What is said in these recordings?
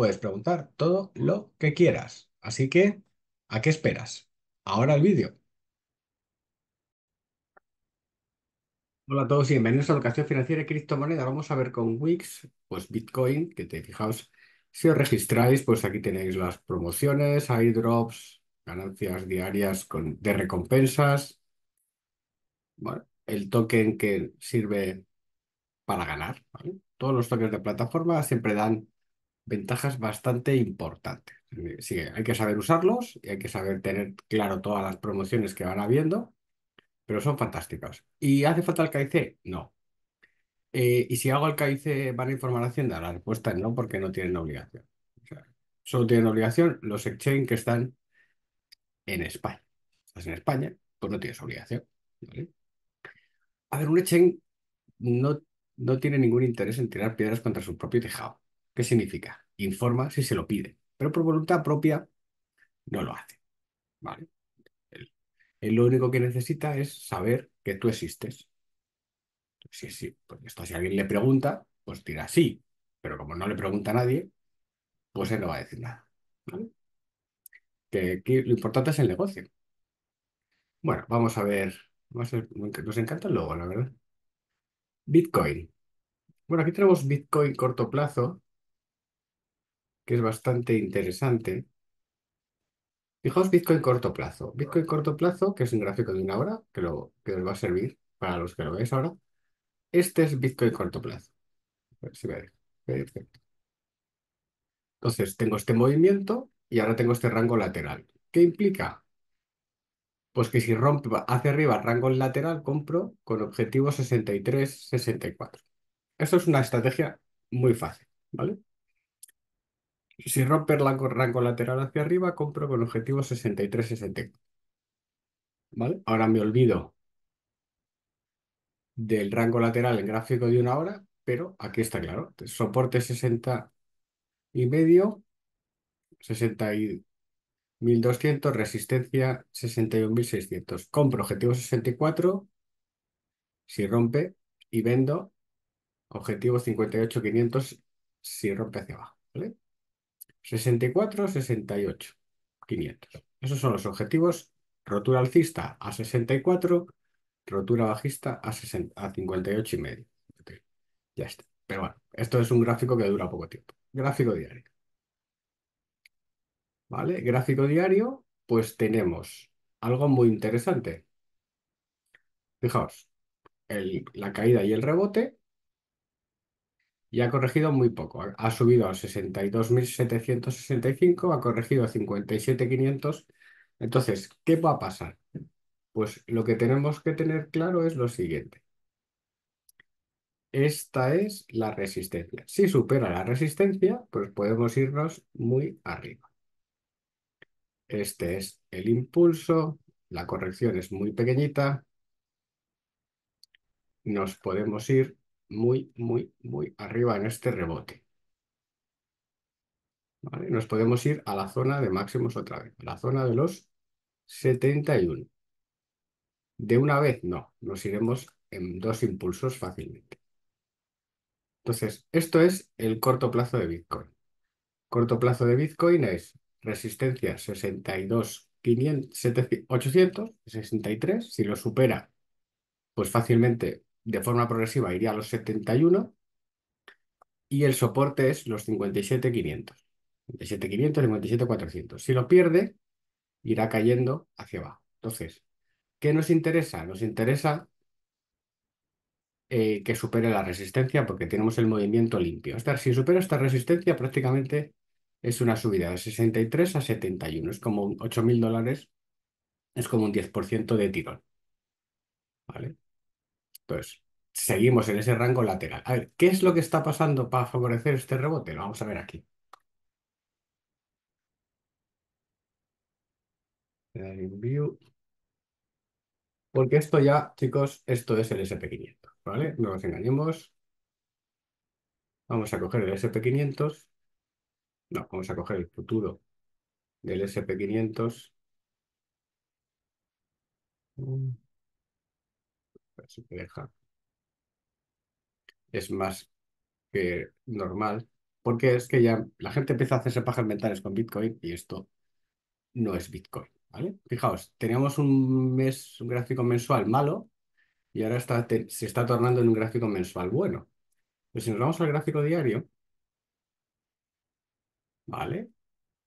puedes preguntar todo lo que quieras. Así que, ¿a qué esperas? Ahora el vídeo. Hola a todos y bienvenidos a Educación Financiera y Criptomoneda. Vamos a ver con Wix, pues Bitcoin, que te fijaos, si os registráis, pues aquí tenéis las promociones, airdrops, ganancias diarias con, de recompensas. el token que sirve para ganar. Todos los tokens de plataforma siempre dan ventajas bastante importantes. Sí, hay que saber usarlos y hay que saber tener claro todas las promociones que van habiendo, pero son fantásticas. ¿Y hace falta el KIC? No. Eh, ¿Y si hago el KIC van a informar a Hacienda? La respuesta es no, porque no tienen obligación. solo tienen obligación los exchange que están en España. Estás en España, pues no tienes obligación. A ver, un exchange no, no tiene ningún interés en tirar piedras contra su propio tejado. ¿Qué significa? Informa si se lo pide, pero por voluntad propia no lo hace. ¿Vale? Él, lo único que necesita es saber que tú existes. Sí, esto si alguien le pregunta, pues dirá sí, pero como no le pregunta a nadie, pues él no va a decir nada. ¿vale? lo importante es el negocio. Bueno, vamos a ver. Vamos a ver nos encanta el logo, la verdad. Bitcoin. Bueno, aquí tenemos Bitcoin corto plazo, que es bastante interesante. Fijaos Bitcoin corto plazo. Bitcoin corto plazo, que es un gráfico de una hora, que, lo, que os va a servir para los que lo veis ahora. Este es Bitcoin corto plazo. si Entonces, tengo este movimiento y ahora tengo este rango lateral. ¿Qué implica? Pues que si rompe hacia arriba el rango lateral, compro con objetivo 63-64. Esto es una estrategia muy fácil, ¿vale? Si rompe el rango lateral hacia arriba, compro con objetivo 63-64. ¿Vale? Ahora me olvido del rango lateral en gráfico de una hora, pero aquí está claro. Soporte 60 y medio, 60 1200, resistencia 61600. Compro objetivo 64, si rompe, y vendo objetivo 58500 si rompe hacia abajo. ¿vale? 64, 68, 500. Esos son los objetivos. Rotura alcista a 64, rotura bajista a, 58,5. 58 y medio. Ya está. Pero bueno, esto es un gráfico que dura poco tiempo. Gráfico diario. ¿Vale? Gráfico diario, pues tenemos algo muy interesante. Fijaos, la caída y el rebote y ha corregido muy poco. Ha, subido a 62.765, ha corregido a 57.500. Entonces, ¿qué va a pasar? Pues lo que tenemos que tener claro es lo siguiente. Esta es la resistencia. Si supera la resistencia, pues podemos irnos muy arriba. Este es el impulso, la corrección es muy pequeñita. Nos podemos ir muy, muy, muy arriba en este rebote. Nos podemos ir a la zona de máximos otra vez, la zona de los 71. De una vez, no, nos iremos en dos impulsos fácilmente. Entonces, esto es el corto plazo de Bitcoin. Corto plazo de Bitcoin es resistencia 62, Si lo supera, pues fácilmente de forma progresiva iría a los 71 y el soporte es los 57,500. 57,500, 57,400. Si lo pierde, irá cayendo hacia abajo. Entonces, ¿qué nos interesa? Nos interesa eh, que supere la resistencia porque tenemos el movimiento limpio. si supera esta resistencia, prácticamente es una subida de 63 a 71. Es como 8.000 dólares, es como un 10% de tirón. ¿Vale? Entonces, seguimos en ese rango lateral. A ver, ¿qué es lo que está pasando para favorecer este rebote? vamos a ver aquí. Porque esto ya, chicos, esto es el SP500, ¿vale? No nos engañemos. Vamos a coger el SP500. No, vamos a coger el futuro del SP500 deja. Es más que normal, porque es que ya la gente empieza a hacerse pajas mentales con Bitcoin y esto no es Bitcoin, ¿vale? Fijaos, teníamos un mes, un gráfico mensual malo y ahora está, se está tornando en un gráfico mensual bueno. Pues si nos vamos al gráfico diario, ¿vale?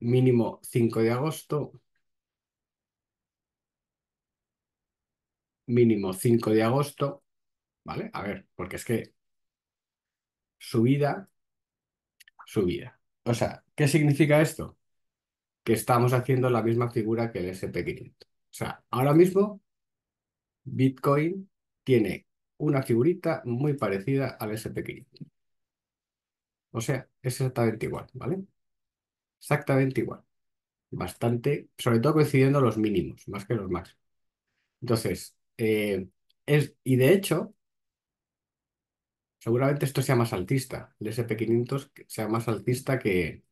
Mínimo 5 de agosto, mínimo 5 de agosto, ¿vale? A ver, porque es que subida, subida. O sea, ¿qué significa esto? Que estamos haciendo la misma figura que el SP500. O sea, ahora mismo Bitcoin tiene una figurita muy parecida al SP500. O sea, es exactamente igual, ¿vale? Exactamente igual. Bastante, sobre todo coincidiendo los mínimos, más que los máximos. Entonces, eh, es, y de hecho, seguramente esto sea más altista. El SP500 sea más altista que,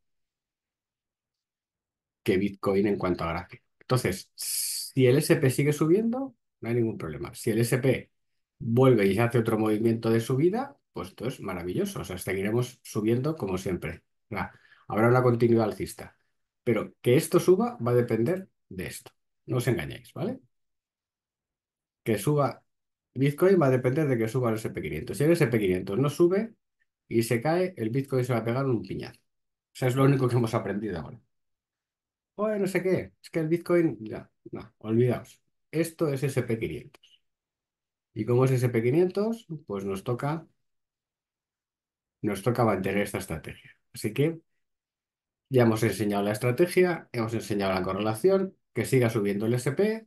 que Bitcoin en cuanto a gráfico. Entonces, si el SP sigue subiendo, no hay ningún problema. Si el SP vuelve y se hace otro movimiento de subida, pues esto es maravilloso. O sea, seguiremos subiendo como siempre. habrá una continuidad alcista. Pero que esto suba va a depender de esto. No os engañéis, ¿vale? que suba Bitcoin va a depender de que suba el SP500. Si el SP500 no sube y se cae, el Bitcoin se va a pegar un piñazo. O sea, es lo único que hemos aprendido ahora. Oye, no sé qué, es que el Bitcoin, ya, no, olvidaos. Esto es SP500. Y como es SP500, pues nos toca, nos toca mantener esta estrategia. Así que ya hemos enseñado la estrategia, hemos enseñado la correlación, que siga subiendo el SP,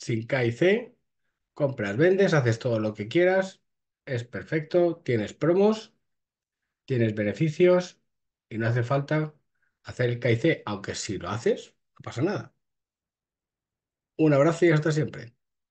sin K C, compras, vendes, haces todo lo que quieras, es perfecto, tienes promos, tienes beneficios y no hace falta hacer el K aunque si lo haces, no pasa nada. Un abrazo y hasta siempre.